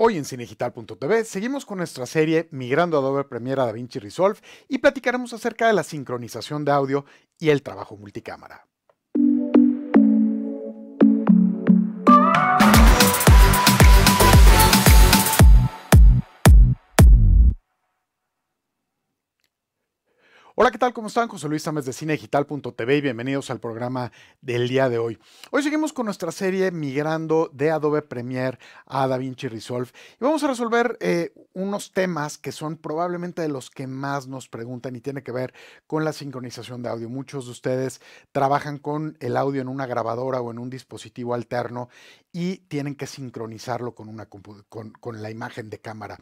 Hoy en cinegital.tv seguimos con nuestra serie Migrando a Adobe Premiere a DaVinci Resolve y platicaremos acerca de la sincronización de audio y el trabajo multicámara. Hola, ¿qué tal? ¿Cómo están? José Luis Ames de Cinedigital.tv y bienvenidos al programa del día de hoy. Hoy seguimos con nuestra serie migrando de Adobe Premiere a DaVinci Resolve y vamos a resolver eh, unos temas que son probablemente de los que más nos preguntan y tiene que ver con la sincronización de audio. Muchos de ustedes trabajan con el audio en una grabadora o en un dispositivo alterno y tienen que sincronizarlo con, una, con, la imagen de cámara.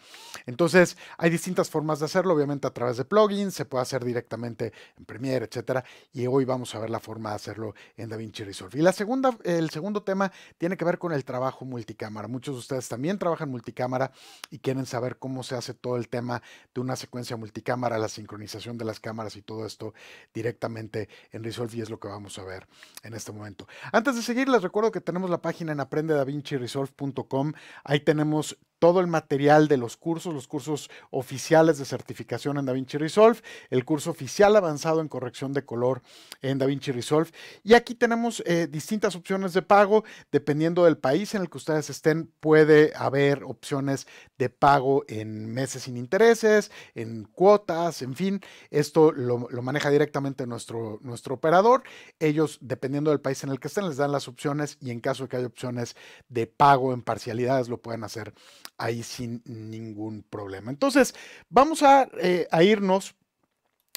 Entonces, hay distintas formas de hacerlo, obviamente a través de plugins, se puede hacer directamente en Premiere, etcétera, y hoy vamos a ver la forma de hacerlo en DaVinci Resolve. Y la segunda, el segundo tema tiene que ver con el trabajo multicámara. Muchos de ustedes también trabajan multicámara y quieren saber cómo cómo se hace todo el tema de una secuencia multicámara, la sincronización de las cámaras y todo esto directamente en Resolve y es lo que vamos a ver en este momento. Antes de seguir, les recuerdo que tenemos la página en aprendedavinciresolve.com. Ahí tenemos todo el material de los cursos, los cursos oficiales de certificación en DaVinci Resolve, el curso oficial avanzado en corrección de color en DaVinci Resolve. Y aquí tenemos eh, distintas opciones de pago. Dependiendo del país en el que ustedes estén, puede haber opciones de pago en meses sin intereses, en cuotas, en fin. Esto lo, maneja directamente nuestro, nuestro operador. Ellos, dependiendo del país en el que estén, les dan las opciones y en caso que haya opciones de pago en parcialidades, lo pueden hacer ahí sin ningún problema. Entonces, vamos eh, a, irnos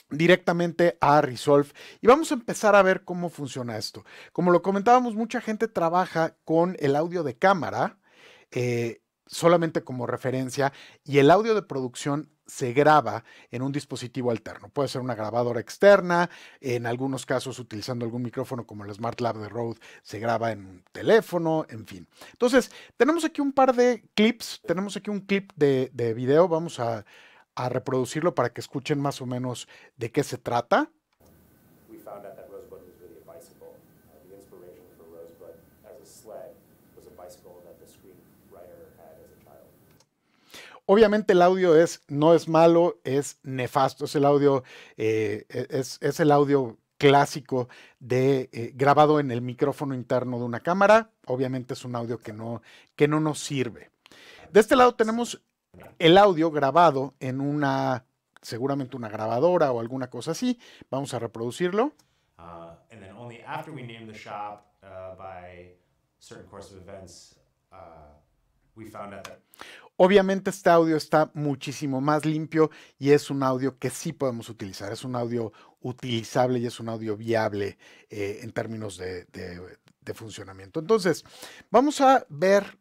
directamente a Resolve y vamos a empezar a ver cómo funciona esto. Como lo comentábamos, mucha gente trabaja con el audio de cámara. Eh, solamente como referencia y el audio de producción se graba en un dispositivo alterno. Puede ser una grabadora externa, en algunos casos utilizando algún micrófono como el Smart Lab de Rode se graba en un teléfono, en fin. Entonces, tenemos aquí un par de clips, tenemos aquí un clip de, de video, vamos a reproducirlo para que escuchen más o menos de qué se trata. Obviamente el audio es, no es malo, es nefasto, es el audio, eh, e-, es, el audio clásico de eh, grabado en el micrófono interno de una cámara. Obviamente es un audio que no, que no nos sirve. De este lado tenemos el audio grabado en una, seguramente una grabadora o alguna cosa así. Vamos a reproducirlo. Obviamente este audio está muchísimo más limpio y es un audio que sí podemos utilizar, es un audio utilizable y es un audio viable eh, en términos de, funcionamiento. Entonces, vamos a ver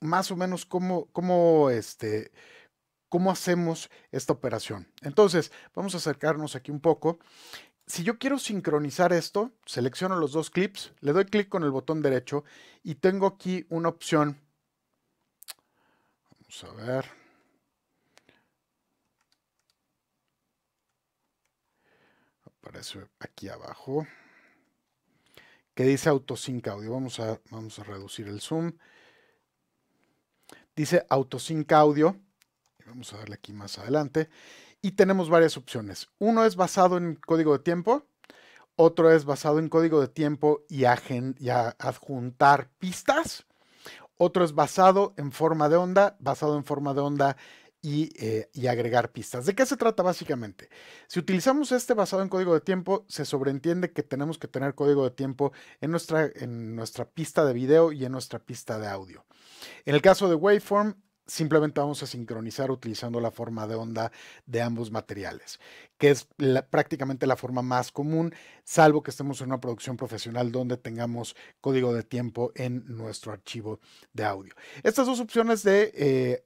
más o menos cómo, este, cómo hacemos esta operación. Entonces, vamos a acercarnos aquí un poco. Si yo quiero sincronizar esto, selecciono los dos clips, le doy clic con el botón derecho y tengo aquí una opción a ver. Aparece aquí abajo. Que dice Autosync Audio. Vamos a, vamos a reducir el zoom. Dice Autosync Audio. Vamos a darle aquí más adelante. Y tenemos varias opciones. Uno es basado en código de tiempo. Otro es basado en código de tiempo y, y adjuntar pistas otro es basado en forma de onda, basado en forma de onda eh, y, agregar pistas. ¿De qué se trata básicamente? Si utilizamos este basado en código de tiempo, se sobreentiende que tenemos que tener código de tiempo en nuestra, en nuestra pista de video y en nuestra pista de audio. En el caso de Waveform, simplemente vamos a sincronizar utilizando la forma de onda de ambos materiales, que es prácticamente la forma más común, salvo que estemos en una producción profesional donde tengamos código de tiempo en nuestro archivo de audio. Estas dos opciones de eh,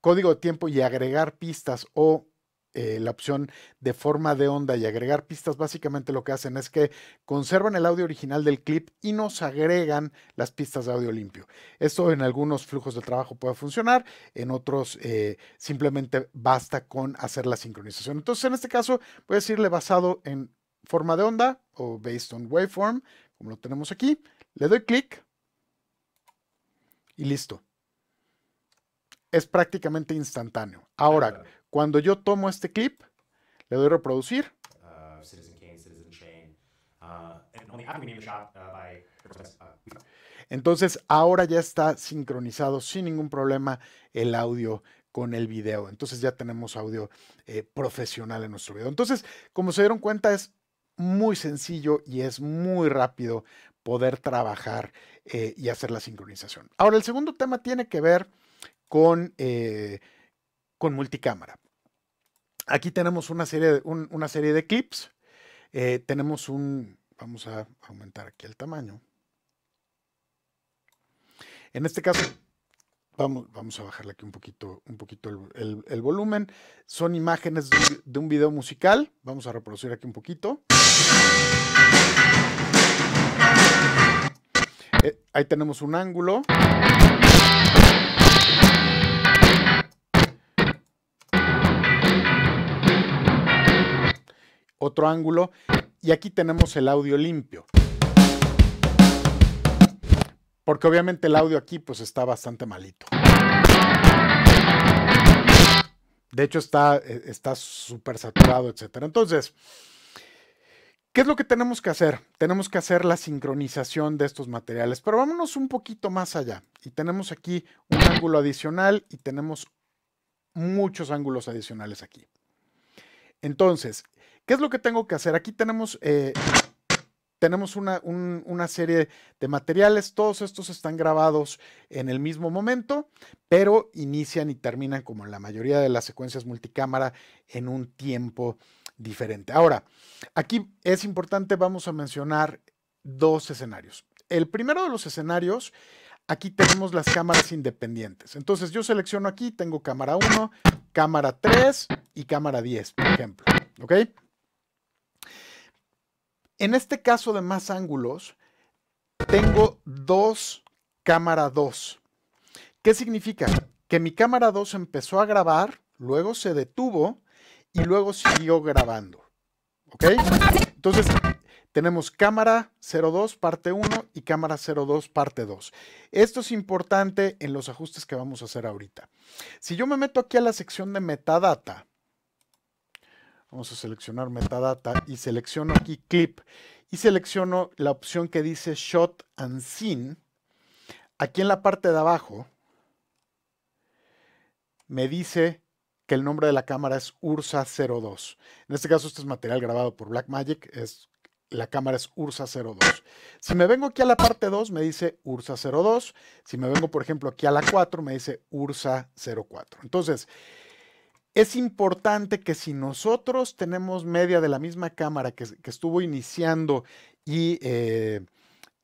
código de tiempo y agregar pistas o eh, la opción de forma de onda y agregar pistas, básicamente lo que hacen es que conservan el audio original del clip y nos agregan las pistas de audio limpio. Esto en algunos flujos de trabajo puede funcionar, en otros eh, simplemente basta con hacer la sincronización. Entonces, en este caso, voy a decirle basado en forma de onda o based on waveform, como lo tenemos aquí. Le doy clic y listo. Es prácticamente instantáneo. Ah, Ahora, cuando yo tomo este clip, le doy reproducir. Ah, ah, uh, entonces ahora ya está sincronizado sin ningún problema el audio con el video. Entonces ya tenemos audio eh, profesional en nuestro video. Entonces, como se dieron cuenta, es muy sencillo y es muy rápido poder trabajar eh, y hacer la sincronización. Ahora, el segundo tema tiene que ver con eh, con multicámara. Aquí tenemos una serie de, una serie de clips. Eh, tenemos un, vamos a aumentar aquí el tamaño. En este caso, vamos, vamos a bajarle aquí un poquito, un poquito el, volumen. Son imágenes de, un video musical. Vamos a reproducir aquí un poquito. Eh, ahí tenemos un ángulo. otro ángulo y aquí tenemos el audio limpio. Porque obviamente el audio aquí pues está bastante malito. De hecho está eh, está súper saturado, etcétera. Entonces, ¿Qué es lo que tenemos que hacer? Tenemos que hacer la sincronización de estos materiales, pero vámonos un poquito más allá. Y tenemos aquí un ángulo adicional y tenemos muchos ángulos adicionales aquí. Entonces, ¿Qué es lo que tengo que hacer? Aquí tenemos, eh, tenemos una, una, serie de materiales, todos estos están grabados en el mismo momento, pero inician y terminan como la mayoría de las secuencias multicámara en un tiempo diferente. Ahora, aquí es importante, vamos a mencionar dos escenarios. El primero de los escenarios aquí tenemos las cámaras independientes. Entonces yo selecciono aquí, tengo cámara 1, cámara 3 y cámara 10, por ejemplo. ¿Ok? En este caso de más ángulos, tengo dos cámara 2. ¿Qué significa? Que mi cámara 2 empezó a grabar, luego se detuvo y luego siguió grabando. ¿Ok? Entonces, tenemos cámara 02 parte 1 y cámara 02 parte 2. Esto es importante en los ajustes que vamos a hacer ahorita. Si yo me meto aquí a la sección de metadata, Vamos a seleccionar metadata y selecciono aquí clip y selecciono la opción que dice shot and scene. Aquí en la parte de abajo me dice que el nombre de la cámara es URSA02. En este caso, este es material grabado por Blackmagic, es, la cámara es URSA02. Si me vengo aquí a la parte 2, me dice URSA02. Si me vengo, por ejemplo, aquí a la 4, me dice URSA04. Entonces, es importante que si nosotros tenemos media de la misma cámara que, estuvo iniciando y, eh,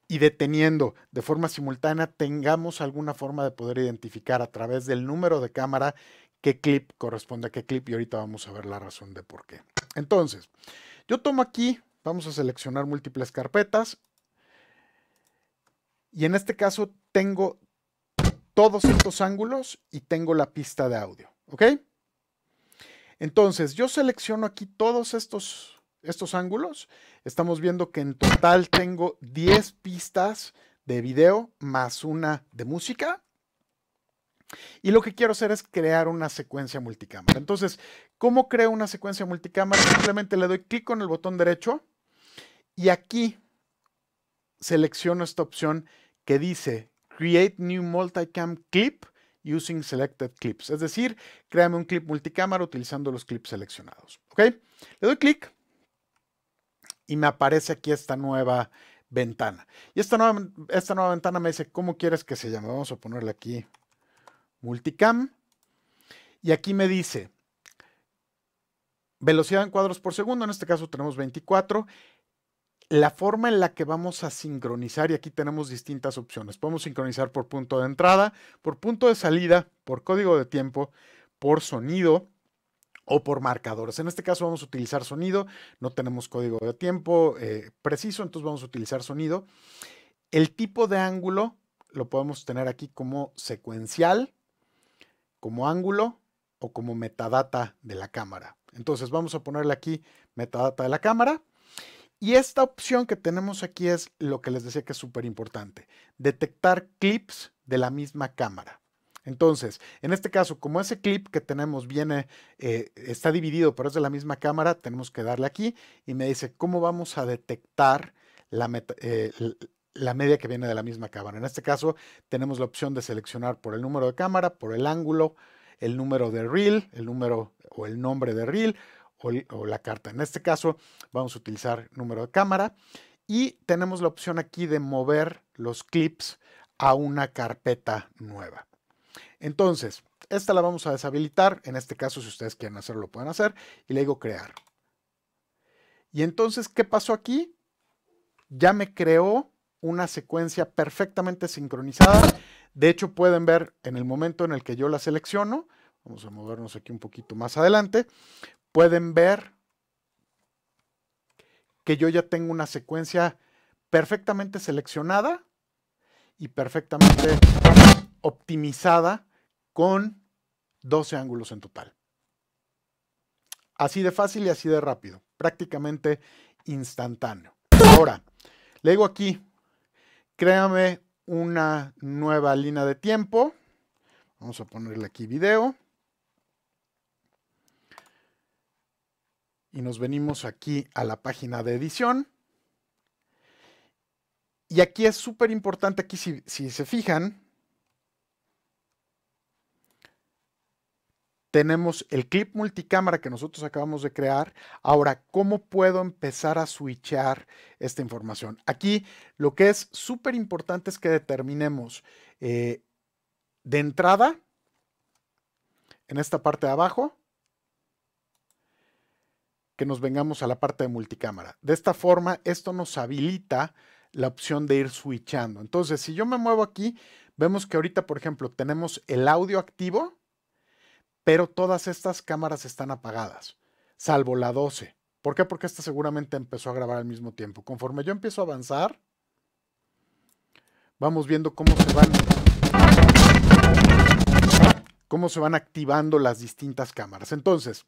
y, deteniendo de forma simultánea, tengamos alguna forma de poder identificar a través del número de cámara qué clip corresponde a qué clip y ahorita vamos a ver la razón de por qué. Entonces, yo tomo aquí, vamos a seleccionar múltiples carpetas y en este caso tengo todos estos ángulos y tengo la pista de audio, ¿ok? Entonces, yo selecciono aquí todos estos, ángulos. Estamos viendo que en total tengo 10 pistas de video más una de música. Y lo que quiero hacer es crear una secuencia multicámara. Entonces, ¿cómo creo una secuencia multicámara? Simplemente le doy clic con el botón derecho y aquí selecciono esta opción que dice Create New Multicam Clip using selected clips. Es decir, créame un clip multicámara utilizando los clips seleccionados. ¿Ok? Le doy clic y me aparece aquí esta nueva ventana. Y esta nueva, esta nueva ventana me dice, ¿cómo quieres que se llame? Vamos a ponerle aquí multicam. Y aquí me dice, velocidad en cuadros por segundo, en este caso tenemos 24 la forma en la que vamos a sincronizar, y aquí tenemos distintas opciones. Podemos sincronizar por punto de entrada, por punto de salida, por código de tiempo, por sonido o por marcadores. En este caso vamos a utilizar sonido, no tenemos código de tiempo eh, preciso, entonces vamos a utilizar sonido. El tipo de ángulo lo podemos tener aquí como secuencial, como ángulo o como metadata de la cámara. Entonces vamos a ponerle aquí metadata de la cámara y esta opción que tenemos aquí es lo que les decía que es súper importante, detectar clips de la misma cámara. Entonces, en este caso, como ese clip que tenemos viene, eh, está dividido, pero es de la misma cámara, tenemos que darle aquí y me dice cómo vamos a detectar eh, la media que viene de la misma cámara. En este caso, tenemos la opción de seleccionar por el número de cámara, por el ángulo, el número de reel, el número o el nombre de reel o, la carta. En este caso vamos a utilizar número de cámara y tenemos la opción aquí de mover los clips a una carpeta nueva. Entonces, esta la vamos a deshabilitar. En este caso, si ustedes quieren hacerlo, lo pueden hacer. Y le digo crear. Y entonces, ¿qué pasó aquí? Ya me creó una secuencia perfectamente sincronizada. De hecho, pueden ver en el momento en el que yo la selecciono, vamos a movernos aquí un poquito más adelante, pueden ver que yo ya tengo una secuencia perfectamente seleccionada y perfectamente optimizada con 12 ángulos en total. Así de fácil y así de rápido, prácticamente instantáneo. Ahora, le digo aquí, créame una nueva línea de tiempo. Vamos a ponerle aquí video. y nos venimos aquí a la página de edición. Y aquí es súper importante, aquí si, se fijan, tenemos el clip multicámara que nosotros acabamos de crear. Ahora, ¿cómo puedo empezar a switchar esta información? Aquí lo que es súper importante es que determinemos eh, de entrada, en esta parte de abajo, que nos vengamos a la parte de multicámara. De esta forma, esto nos habilita la opción de ir switchando. Entonces, si yo me muevo aquí, vemos que ahorita, por ejemplo, tenemos el audio activo, pero todas estas cámaras están apagadas, salvo la 12. ¿Por qué? Porque esta seguramente empezó a grabar al mismo tiempo. Conforme yo empiezo a avanzar, vamos viendo cómo se van cómo se van activando las distintas cámaras. Entonces,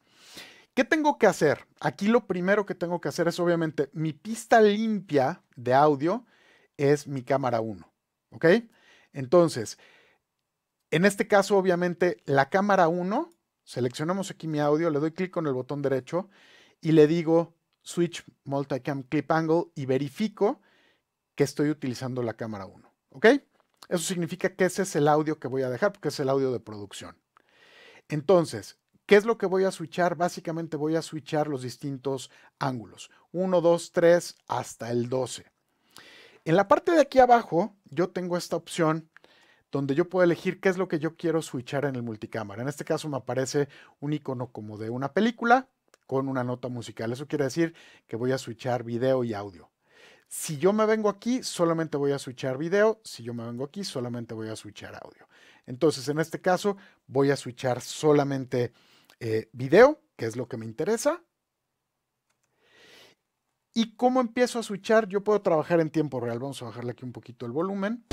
¿Qué tengo que hacer? Aquí lo primero que tengo que hacer es obviamente mi pista limpia de audio es mi cámara 1, ¿ok? Entonces, en este caso obviamente la cámara 1, seleccionamos aquí mi audio, le doy clic con el botón derecho y le digo switch multicam clip angle y verifico que estoy utilizando la cámara 1, ¿ok? Eso significa que ese es el audio que voy a dejar porque es el audio de producción. Entonces, ¿Qué es lo que voy a switchar? Básicamente voy a switchar los distintos ángulos. 1, 2, 3 hasta el 12. En la parte de aquí abajo yo tengo esta opción donde yo puedo elegir qué es lo que yo quiero switchar en el multicámara. En este caso me aparece un icono como de una película con una nota musical. Eso quiere decir que voy a switchar video y audio. Si yo me vengo aquí, solamente voy a switchar video. Si yo me vengo aquí, solamente voy a switchar audio. Entonces, en este caso, voy a switchar solamente eh, video, que es lo que me interesa. Y cómo empiezo a switchar, yo puedo trabajar en tiempo real. Vamos a bajarle aquí un poquito el volumen.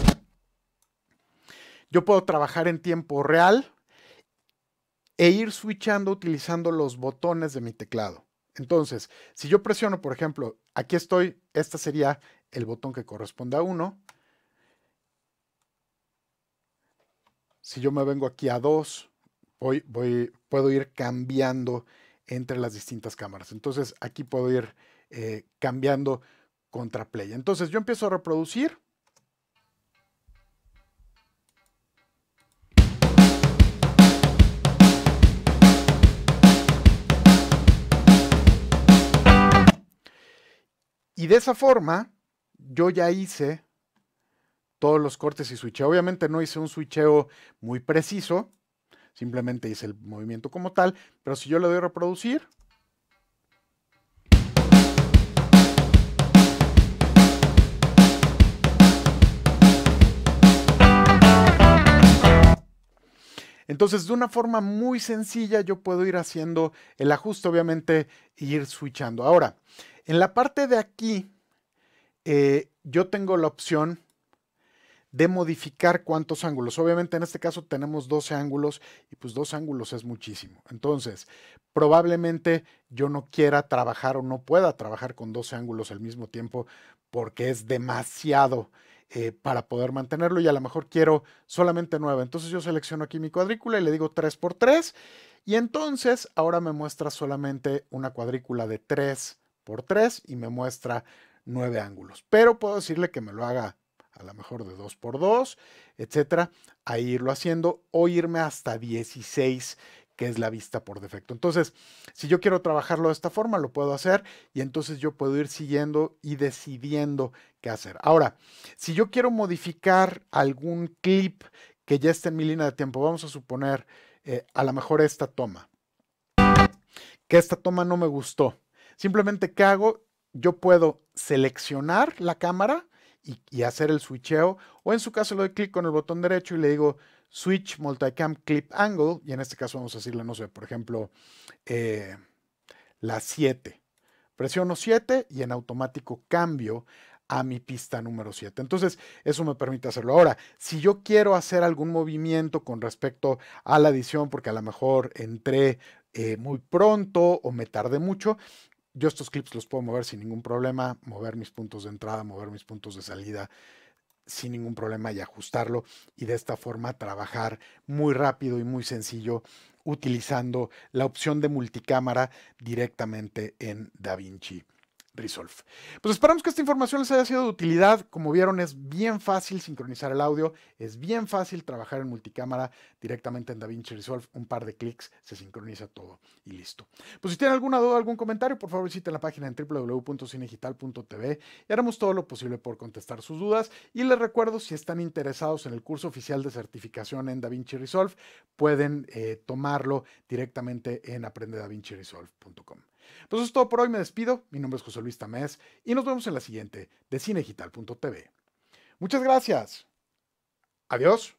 Yo puedo trabajar en tiempo real e ir switchando utilizando los botones de mi teclado. Entonces, si yo presiono, por ejemplo, aquí estoy, este sería el botón que corresponde a 1. Si yo me vengo aquí a 2, voy, puedo ir cambiando entre las distintas cámaras. Entonces aquí puedo ir eh, cambiando contra play. Entonces yo empiezo a reproducir. Y de esa forma, yo ya hice todos los cortes y switcheo. Obviamente no hice un switcheo muy preciso, Simplemente hice el movimiento como tal, pero si yo le doy a reproducir, Entonces, de una forma muy sencilla, yo puedo ir haciendo el ajuste, obviamente, e ir switchando. Ahora, en la parte de aquí, eh, yo tengo la opción de modificar cuántos ángulos. Obviamente en este caso tenemos 12 ángulos y pues dos ángulos es muchísimo. Entonces, probablemente yo no quiera trabajar o no pueda trabajar con 12 ángulos al mismo tiempo porque es demasiado. Eh, para poder mantenerlo y a lo mejor quiero solamente 9. Entonces yo selecciono aquí mi cuadrícula y le digo 3 por 3 y entonces ahora me muestra solamente una cuadrícula de 3 por 3 y me muestra 9 ángulos. Pero puedo decirle que me lo haga a lo mejor de 2 por 2 etcétera, a irlo haciendo o irme hasta 16, que es la vista por defecto. Entonces, si yo quiero trabajarlo de esta forma, lo puedo hacer y entonces yo puedo ir siguiendo y decidiendo qué hacer. Ahora, si yo quiero modificar algún clip que ya esté en mi línea de tiempo, vamos a suponer eh, a lo mejor esta toma, que esta toma no me gustó. Simplemente, ¿qué hago? Yo puedo seleccionar la cámara y, hacer el switcheo. O en su caso le doy clic con el botón derecho y le digo switch multicam clip angle. Y en este caso vamos a decirle, no sé, por ejemplo, eh, la 7. Presiono 7 y en automático cambio a mi pista número 7. Entonces, eso me permite hacerlo. Ahora, si yo quiero hacer algún movimiento con respecto a la edición, porque a lo mejor entré eh, muy pronto o me tardé mucho, yo estos clips los puedo mover sin ningún problema, mover mis puntos de entrada, mover mis puntos de salida sin ningún problema y ajustarlo y de esta forma trabajar muy rápido y muy sencillo utilizando la opción de multicámara directamente en DaVinci. Resolve. Pues esperamos que esta información les haya sido de utilidad. Como vieron, es bien fácil sincronizar el audio, es bien fácil trabajar en multicámara directamente en DaVinci Resolve. Un par de clics, se sincroniza todo y listo. Pues si tienen alguna duda, algún comentario, por favor visiten la página en www.cinegital.tv y haremos todo lo posible por contestar sus dudas. Y les recuerdo, si están interesados en el curso oficial de certificación en DaVinci Resolve, pueden eh, tomarlo directamente en aprendedavinciresolve.com. Pues eso es todo por hoy, me despido. Mi nombre es José Luis Tamés y nos vemos en la siguiente de cinegital.tv. Muchas gracias. Adiós.